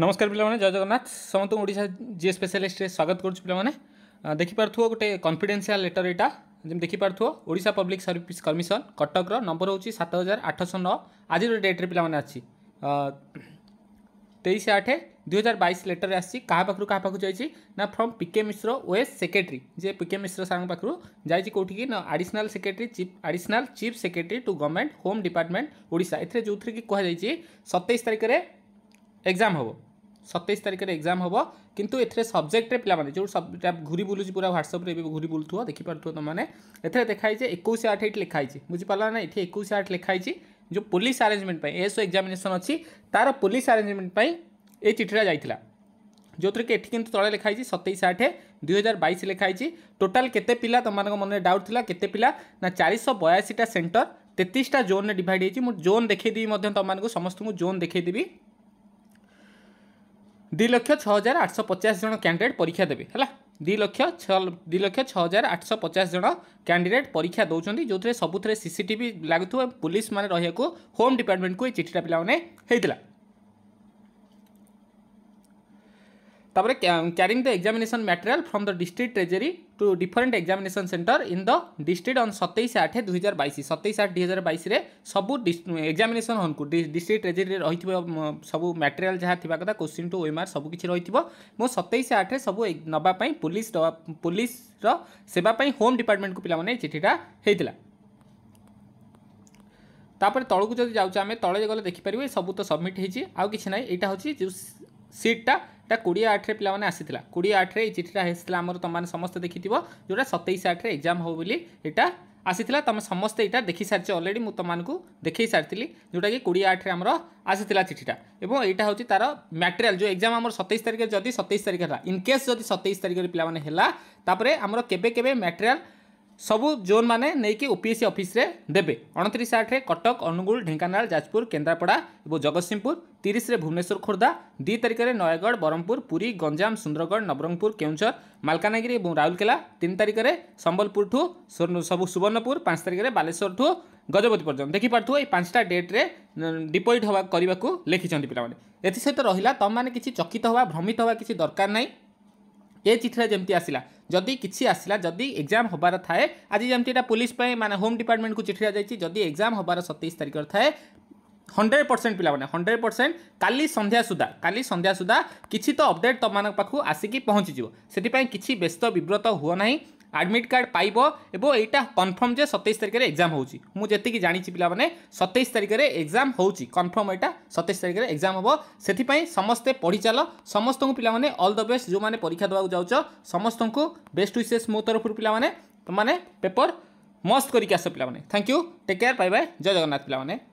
नमस्कार पे जय जगन्नाथ समस्त ओडा जी स्पेशलीस्ट स्वागत करें देखिपार गोटे कन्फिडेन्सी लेटर यहाँ जमी देखिपार ओडा पब्लिक सर्विस कमिशन कटक रंबर हूँ सात हजार आठ सौ नौ आज डेट्रे पाने तेईस आठ दुई हजार बैस लेटर आखिर क्या पाक जाए ना फ्रम पिके मिश्र ओएस सेक्रेटरी जे पिके मिश्र सार जाए कौटी की ना additional secretary chief additional chief secretary to government home department ओडा ए जो थी कहुई सतैश तारीख में ଏକ୍ଜାମ୍ ହେବ ସତେଇଶ ତାରିଖରେ ଏକ୍ଜାମ୍ ହେବ କିନ୍ତୁ ଏଥିରେ ସବଜେକ୍ଟରେ ପିଲାମାନେ ଯେଉଁ ଘୁରି ବୁଲୁଛି ପୁରା ହ୍ୱାଟ୍ସଆପ୍ରେ ଏବେ ଘୁରି ବୁଲୁଥିବ ଦେଖିପାରୁଥିବ ତୁମମାନେ ଏଥିରେ ଦେଖାହେଇଛି ଏକୋଇଶ ଆଠ ଏଇଠି ଲେଖାହେଇଛି ବୁଝିପାରିଲା ନା ଏଠି ଏକୋଇଶ ଆଠ ଲେଖାହେଇଛି ଯେଉଁ ପୋଲିସ ଆରେଞ୍ଜମେଣ୍ଟ ପାଇଁ ଏସଓ ଏକ୍ଜାମିନେସନ୍ ଅଛି ତା'ର ପୋଲିସ ଆରେଞ୍ଜମେଣ୍ଟ ପାଇଁ ଏଇ ଚିଠିଟା ଯାଇଥିଲା ଯେଉଁଥିରେ କି ଏଠି କିନ୍ତୁ ତଳେ ଲେଖାହେଇଛି ସତେଇଶ ଆଠ ଦୁଇ ହଜାର ବାଇଶ ଲେଖାହେଇଛି ଟୋଟାଲ୍ କେତେ ପିଲା ତୁମମାନଙ୍କ ମନରେ ଡାଉଟ୍ ଥିଲା କେତେ ପିଲା ନା ଚାରିଶହ ବୟାଅଶୀଟା ସେଣ୍ଟର ତେତିଶଟା ଜୋନ୍ରେ ଡିଭାଇଡ଼ ହେଇଛି ମୁଁ ଜୋନ୍ ଦେଖେଇଦେବି ମଧ୍ୟ ତୁମମାନଙ୍କୁ ସମସ୍ତଙ୍କୁ ଜୋନ୍ ଦେଖେଇଦେବି ଦୁଇ ଲକ୍ଷ ଛଅ ହଜାର ଆଠଶହ ପଚାଶ ଜଣ କ୍ୟାଣ୍ଡିଡେଟ୍ ପରୀକ୍ଷା ଦେବେ ହେଲା ଦୁଇ ଲକ୍ଷ ଛଅ ଦୁଇ ଲକ୍ଷ ଛଅ ହଜାର ଆଠଶହ ପଚାଶ ଜଣ କ୍ୟାଣ୍ଡିଡେଟ୍ ପରୀକ୍ଷା ଦେଉଛନ୍ତି ଯେଉଁଥିରେ ସବୁଥିରେ ସିସିଟିଭି ଲାଗୁଥିବ ପୁଲିସ୍ ମାନେ ରହିବାକୁ ହୋମ୍ ଡିପାର୍ଟମେଣ୍ଟକୁ ଏଇ ଚିଠିଟା ପିଲାମାନେ ହେଇଥିଲା তারপরে carrying the examination material from the district treasury to different examination centre in the district on সতেইশ আঠ দুই হাজার বাইশ সতেইশ আঠ দুই হাজার বাইশে সবু এক্সামিনেশন হলকু ডিস্ট্রিক্ট ট্রেজেরি রয়েছে সবু ম্যাটেরিয়াল যা থাকা কথা কোশ্চিন টু ওএমআর সবু কিছু রয়েছে মো সতেইশ আঠে সবু নেওয়া পুলিশ পুলিশর সেবা হোম ডিপার্টমেন্টকু পিলামানে চিঠিটা হয়েছিল তাপরে তলকু যদি যাচ্ছ আমি তলে গেলে দেখিপার সবু তো সবমিট হয়েছি আউ কিছু না এইটা হচ্ছে যে সিটটা এটা কোড়িয়ে আঠরে পিলামানে আসিলা কোড়িয়ে আঠরে এই চিঠিটা আসিলা আমার তোমাদের সমস্ত দেখিথিব যেটা সতেইশ আঠরে এক্সাম হো বলে এটা আসিলা তুমি সমস্তে এটা দেখি সারিছে অলরেডি মু তোমাকে দেখেই সারি যেটা কি কোড়িয়ে আঠরে আমার আসিলা চিঠিটা এবং এইটা হচ্ছে তার ম্যাটেরিয়াল যে এক্সাম আমার সতেইশ তারিখে যদি সতেইশ তারিখ হল ইনকেস যদি সতেইশ তারিখের পিলামানে হল তাপরে আমার কেবে কেবে ম্যাটেরিয়াল ସବୁ ଜୋନ୍ମାନେ ନେଇକି ଓ ପି ଏସ୍ ସି ଅଫିସ୍ରେ ଦେବେ ଅଣତିରିଶ ଆଠରେ କଟକ ଅନୁଗୁଳ ଢେଙ୍କାନାଳ ଯାଜପୁର କେନ୍ଦ୍ରାପଡ଼ା ଏବଂ ଜଗତସିଂହପୁର ତିରିଶରେ ଭୁବନେଶ୍ୱର ଖୋର୍ଦ୍ଧା ଦୁଇ ତାରିଖରେ ନୟାଗଡ଼ ବ୍ରହ୍ମପୁର ପୁରୀ ଗଞ୍ଜାମ ସୁନ୍ଦରଗଡ଼ ନବରଙ୍ଗପୁର କେଉଁଝର ମାଲକାନଗିରି ଏବଂ ରାଉରକେଲା ତିନି ତାରିଖରେ ସମ୍ବଲପୁରଠୁ ସବୁ ସୁବର୍ଣ୍ଣପୁର ପାଞ୍ଚ ତାରିଖରେ ବାଲେଶ୍ୱରଠୁ ଗଜପତି ପର୍ଯ୍ୟନ୍ତ ଦେଖିପାରୁଥିବ ଏହି ପାଞ୍ଚଟା ଡେଟ୍ରେ ଡିପୋଜିଟ୍ ହେବା କରିବାକୁ ଲେଖିଛନ୍ତି ପିଲାମାନେ ଏଥିସହିତ ରହିଲା ତୁମମାନେ କିଛି ଚକିତ ହେବା ଭ୍ରମିତ ହେବା କିଛି ଦରକାର ନାହିଁ ଏ ଚିଠିରେ ଯେମିତି ଆସିଲା ଯଦି କିଛି ଆସିଲା ଯଦି ଏକ୍ଜାମ୍ ହେବାର ଥାଏ ଆଜି ଯେମିତି ଏଇଟା ପୁଲିସ୍ ପାଇଁ ମାନେ ହୋମ୍ ଡିପାର୍ଟମେଣ୍ଟକୁ ଚିଠି ଦିଆଯାଇଛି ଯଦି ଏକ୍ଜାମ୍ ହେବାର ସତେଇଶ ତାରିଖରେ ଥାଏ ହଣ୍ଡ୍ରେଡ଼ ପରସେଣ୍ଟ ପିଲାମାନେ ହଣ୍ଡ୍ରେଡ଼ ପରସେଣ୍ଟ କାଲି ସନ୍ଧ୍ୟା ସୁଦ୍ଧା କାଲି ସନ୍ଧ୍ୟା ସୁଦ୍ଧା କିଛି ତ ଅପଡ଼େଟ୍ ତୁମମାନଙ୍କ ପାଖକୁ ଆସିକି ପହଞ୍ଚିଯିବ ସେଥିପାଇଁ କିଛି ବ୍ୟସ୍ତ ବିବ୍ରତ ହୁଅ ନାହିଁ ଆଡ଼ମିଟ୍ କାର୍ଡ଼ ପାଇବ ଏବଂ ଏଇଟା କନଫର୍ମ ଯେ ସତେଇଶ ତାରିଖରେ ଏକ୍ଜାମ୍ ହେଉଛି ମୁଁ ଯେତିକି ଜାଣିଛି ପିଲାମାନେ ସତେଇଶ ତାରିଖରେ ଏକ୍ଜାମ୍ ହେଉଛି କନଫର୍ମ ଏଇଟା ସତେଇଶ ତାରିଖରେ ଏକ୍ଜାମ୍ ହେବ ସେଥିପାଇଁ ସମସ୍ତେ ପଢ଼ିଚାଲ ସମସ୍ତଙ୍କୁ ପିଲାମାନେ ଅଲ୍ ଦ ବେଷ୍ଟ ଯେଉଁମାନେ ପରୀକ୍ଷା ଦେବାକୁ ଯାଉଛ ସମସ୍ତଙ୍କୁ ବେଷ୍ଟ ୱିସେସ୍ ମୋ ତରଫରୁ ପିଲାମାନେ ତୁମମାନେ ପେପର ମସ୍ତ କରିକି ଆସ ପିଲାମାନେ thank you take care bye bye ଜୟ ଜଗନ୍ନାଥ ପିଲାମାନେ